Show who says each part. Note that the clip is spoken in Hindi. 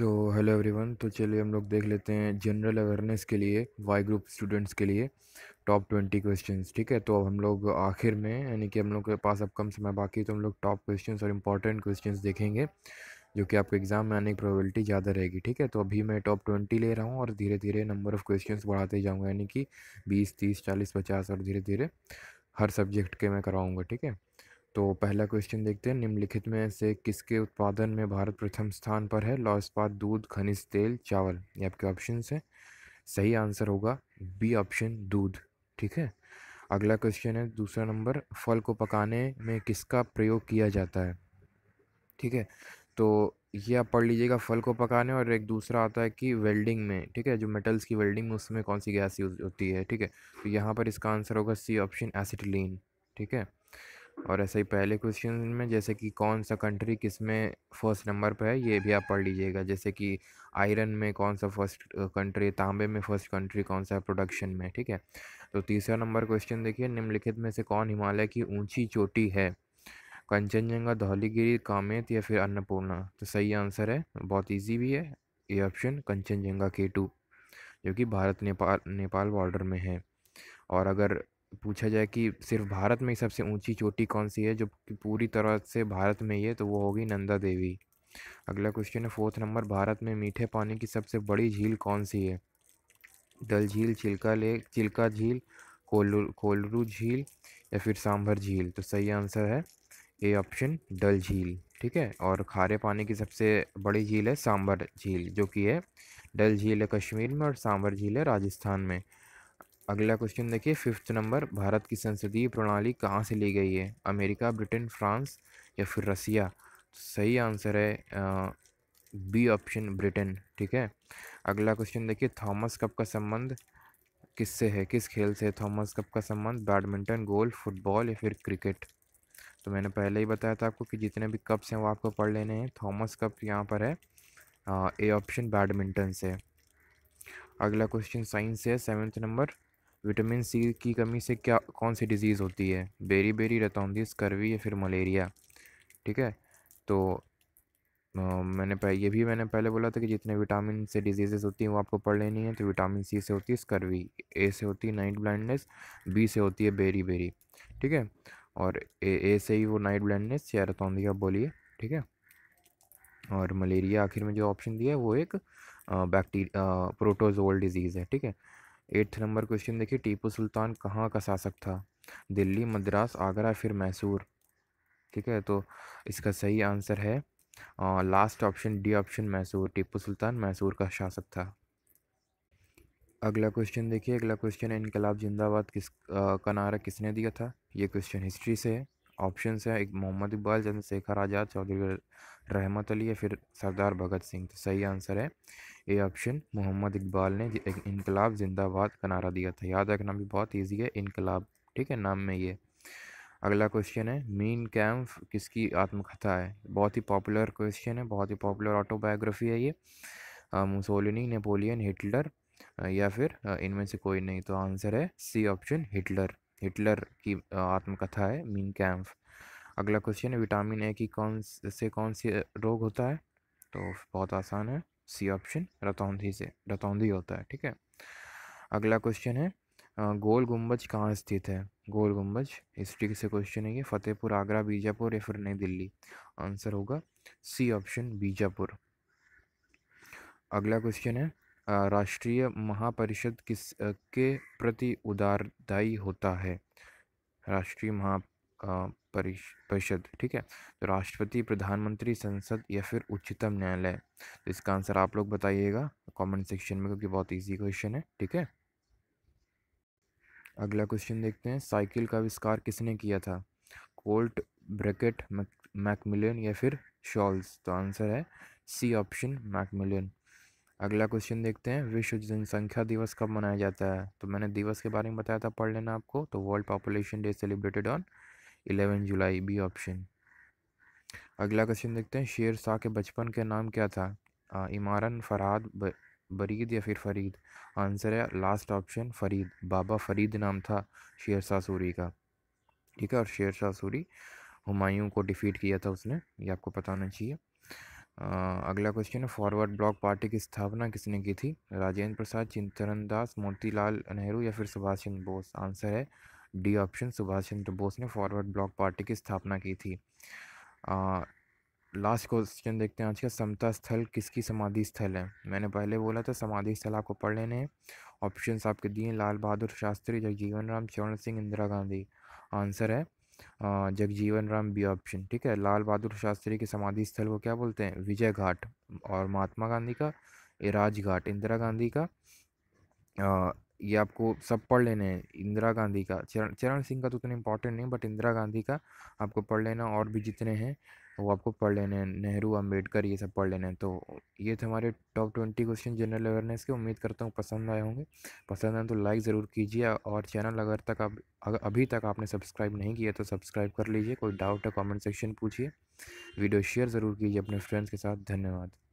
Speaker 1: सो हेलो एवरीवन तो चलिए हम लोग देख लेते हैं जनरल अवेयरनेस के लिए वाई ग्रुप स्टूडेंट्स के लिए टॉप ट्वेंटी क्वेश्चंस ठीक है तो अब हम लोग आखिर में यानी कि हम लोग के पास अब कम समय बाकी है तो हम लोग टॉप क्वेश्चंस और इम्पॉर्टेंट क्वेश्चंस देखेंगे जो कि आपके एग्ज़ाम में आने की प्रोबेबिलिटी ज़्यादा रहेगी ठीक है तो अभी मैं टॉप ट्वेंटी ले रहा हूँ और धीरे धीरे नंबर ऑफ़ क्वेश्चन बढ़ाते जाऊँगा यानी कि बीस तीस चालीस पचास और धीरे धीरे हर सब्जेक्ट के मैं कराऊँगा ठीक है तो पहला क्वेश्चन देखते हैं निम्नलिखित में से किसके उत्पादन में भारत प्रथम स्थान पर है लॉ इस्पात दूध खनिज तेल चावल ये आपके ऑप्शन हैं सही आंसर होगा बी ऑप्शन दूध ठीक है अगला क्वेश्चन है दूसरा नंबर फल को पकाने में किसका प्रयोग किया जाता है ठीक है तो ये आप पढ़ लीजिएगा फल को पकाने और एक दूसरा आता है कि वेल्डिंग में ठीक है जो मेटल्स की वेल्डिंग में उसमें कौन सी गैस यूज होती है ठीक है तो यहाँ पर इसका आंसर होगा सी ऑप्शन एसिटिलीन ठीक है और ऐसे ही पहले क्वेश्चन में जैसे कि कौन सा कंट्री किस में फर्स्ट नंबर पर है ये भी आप पढ़ लीजिएगा जैसे कि आयरन में कौन सा फर्स्ट कंट्री तांबे में फर्स्ट कंट्री कौन सा है प्रोडक्शन में ठीक है तो तीसरा नंबर क्वेश्चन देखिए निम्नलिखित में से कौन हिमालय की ऊंची चोटी है कंचनजंगा धौलीगिरी कामेत या फिर अन्नपूर्णा तो सही आंसर है बहुत ईजी भी है ये ऑप्शन कंचनजंगा के टू जो कि भारत नेपाल नेपाल बॉर्डर में है और अगर पूछा जाए कि सिर्फ भारत में ही सबसे ऊंची चोटी कौन सी है जो कि पूरी तरह से भारत में ही है तो वो होगी नंदा देवी अगला क्वेश्चन है फोर्थ नंबर भारत में मीठे पानी की सबसे बड़ी झील कौन सी है डल झील चिल्का लेक चिल्का झील कोलरू झील या फिर सांभर झील तो सही आंसर है ए ऑप्शन डल झील ठीक है और खारे पानी की सबसे बड़ी झील है सांभर झील जो कि है डल झील है कश्मीर में और सांभर झील है राजस्थान में अगला क्वेश्चन देखिए फिफ्थ नंबर भारत की संसदीय प्रणाली कहाँ से ली गई है अमेरिका ब्रिटेन फ्रांस या फिर रसिया सही आंसर है बी ऑप्शन ब्रिटेन ठीक है अगला क्वेश्चन देखिए थॉमस कप का संबंध किससे है किस खेल से थॉमस कप का संबंध बैडमिंटन गोल्फ फुटबॉल या फिर क्रिकेट तो मैंने पहले ही बताया था आपको कि जितने भी कप्स हैं वो आपको पढ़ लेने हैं थॉमस कप यहाँ पर है ए ऑप्शन बैडमिंटन से अगला क्वेश्चन साइंस से है सेवन्थ नंबर विटामिन सी की कमी से क्या कौन सी डिज़ीज़ होती है बेरी बेरी रतौंदिस करवी या फिर मलेरिया ठीक है तो आ, मैंने ये भी मैंने पहले बोला था कि जितने विटामिन से डिजीज़ होती हैं वो आपको पढ़ लेनी है तो विटामिन सी से होती है स्कर्वी ए से होती है नाइट ब्लाइंडनेस बी से होती है बेरी बेरी ठीक है और ए ए से ही वो नाइट ब्लाइंडनेस या रतौंदिया बोलिए ठीक है और मलेरिया आखिर में जो ऑप्शन दिया है वो एक बैक्टीरिया प्रोटोजोल डिजीज़ है ठीक है एट्थ नंबर क्वेश्चन देखिए टीपू सुल्तान कहाँ का शासक था दिल्ली मद्रास आगरा फिर मैसूर ठीक है तो इसका सही आंसर है last option D option Mysore Tipu Sultan Mysore का शासक था अगला क्वेश्चन देखिए अगला क्वेश्चन है इनकलाब जिंदाबाद किस आ, का नारा किसने दिया था ये क्वेश्चन हिस्ट्री से है ऑप्शन है एक मोहम्मद इकबाल चंद्रशेखर आज़ाद चौधरी रहमत अली या फिर सरदार भगत सिंह तो सही आंसर है ए ऑप्शन मोहम्मद इकबाल ने एक इनकलाब जिंदाबाद का नारा दिया था याद रखना भी बहुत ईजी है इनकलाब ठीक है नाम में ये अगला क्वेश्चन है मीन कैम्फ किसकी आत्मकथा है बहुत ही पॉपुलर क्वेश्चन है बहुत ही पॉपुलर ऑटोबायोग्राफी है ये मुसोलिनी नेपोलियन हिटलर या फिर इनमें से कोई नहीं तो आंसर है सी ऑप्शन हिटलर हिटलर की आत्मकथा है मीन कैम्प अगला क्वेश्चन है विटामिन ए की कौन से कौन से रोग होता है तो बहुत आसान है सी ऑप्शन रतौंधी से रतौंधी होता है ठीक है अगला क्वेश्चन है गोल गुंबज कहाँ स्थित है गोल गुंबज हिस्ट्री से क्वेश्चन है ये फतेहपुर आगरा बीजापुर या फिर नई दिल्ली आंसर होगा सी ऑप्शन बीजापुर अगला क्वेश्चन है राष्ट्रीय महापरिषद किस के प्रति उदारदायी होता है राष्ट्रीय महा परिषद ठीक है तो राष्ट्रपति प्रधानमंत्री संसद या फिर उच्चतम न्यायालय तो इसका आंसर आप लोग बताइएगा कमेंट सेक्शन में क्योंकि बहुत इजी क्वेश्चन है ठीक है अगला क्वेश्चन देखते हैं साइकिल का आविष्कार किसने किया था कोल्ट ब्रैकेट मैकमिलियन या फिर शॉल्स तो आंसर है सी ऑप्शन मैकमिलियन अगला क्वेश्चन देखते हैं विश्व जनसंख्या दिवस कब मनाया जाता है तो मैंने दिवस के बारे में बताया था पढ़ लेना आपको तो world population day celebrated on eleven July B option अगला क्वेश्चन देखते हैं शेर शाह के बचपन के नाम क्या था इमारन फरहाद बरीद या फिर फरीद आंसर है लास्ट ऑप्शन फरीद बाबा फरीद नाम था शेर शाह सूरी का ठीक है और शेर शाह सूरी हुमायूं को डिफ़ीट किया था उसने ये आपको पता होना चाहिए अगला क्वेश्चन है फॉरवर्ड ब्लॉक पार्टी की स्थापना किसने की थी राजेंद्र प्रसाद चिंतन दास मोतीलाल नेहरू या फिर सुभाष चंद्र बोस आंसर है डी ऑप्शन सुभाष चंद्र बोस ने फॉरवर्ड ब्लॉक पार्टी की स्थापना की थी लास्ट क्वेश्चन देखते हैं आज का समता स्थल किसकी समाधि स्थल है मैंने पहले बोला था समाधि स्थल आपको पढ़ लेने हैं ऑप्शंस आपके दिए लाल बहादुर शास्त्री जगजीवन राम चरण सिंह इंदिरा गांधी आंसर है जगजीवन राम बी ऑप्शन ठीक है लाल बहादुर शास्त्री के समाधि स्थल को क्या बोलते हैं विजय घाट और महात्मा गांधी का राजघाट इंदिरा गांधी का ये आपको सब पढ़ लेने हैं इंदिरा गांधी का चरण चरण सिंह का तो उतना इम्पोर्टेंट नहीं बट इंदिरा गांधी का आपको पढ़ लेना और भी जितने हैं वो आपको पढ़ लेने हैं नेहरू अम्बेडकर ये सब पढ़ लेने हैं तो ये थे हमारे top twenty question general awareness के उम्मीद करता हूँ पसंद आए होंगे पसंद आए तो लाइक ज़रूर कीजिए और चैनल अगर तक आप अगर अभी तक आपने सब्सक्राइब नहीं किया तो सब्सक्राइब कर लीजिए कोई डाउट है कॉमेंट सेक्शन पूछिए वीडियो शेयर ज़रूर कीजिए अपने फ्रेंड्स के साथ धन्यवाद